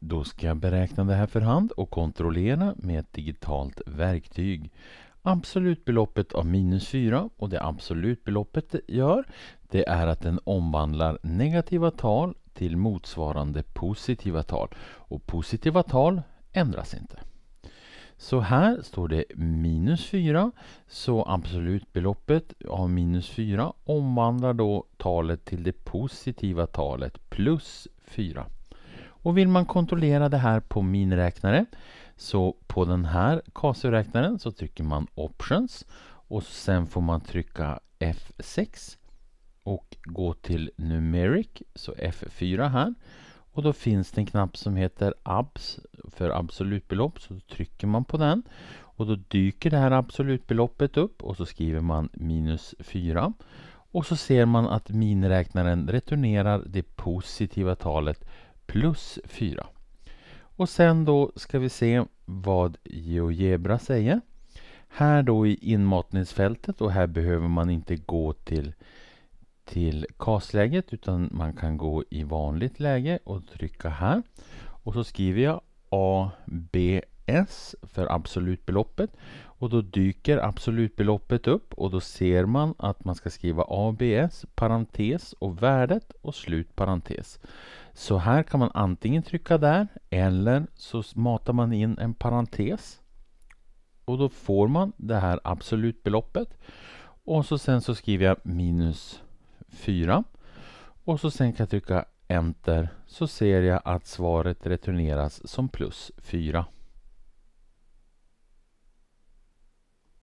Då ska jag beräkna det här för hand och kontrollera med ett digitalt verktyg. Absolutbeloppet av minus 4 och det absolutbeloppet gör det är att den omvandlar negativa tal till motsvarande positiva tal. Och positiva tal ändras inte. Så här står det minus 4 så absolutbeloppet av minus 4 omvandlar då talet till det positiva talet plus 4. Och vill man kontrollera det här på min räknare så på den här KASU-räknaren så trycker man Options och sen får man trycka F6 och gå till Numeric, så F4 här. Och då finns det en knapp som heter ABS för absolutbelopp, så då trycker man på den. Och då dyker det här absolutbeloppet upp och så skriver man minus 4. Och så ser man att miniräknaren returnerar det positiva talet plus 4. Och sen då ska vi se vad GeoGebra säger. Här då i inmatningsfältet och här behöver man inte gå till, till KAS-läget utan man kan gå i vanligt läge och trycka här. Och så skriver jag A, B, S för absolutbeloppet och då dyker absolutbeloppet upp och då ser man att man ska skriva ABS parentes och värdet och slut parentes. Så här kan man antingen trycka där eller så matar man in en parentes och då får man det här absolutbeloppet och så sen så skriver jag minus 4 och så sen kan jag trycka enter så ser jag att svaret returneras som plus 4.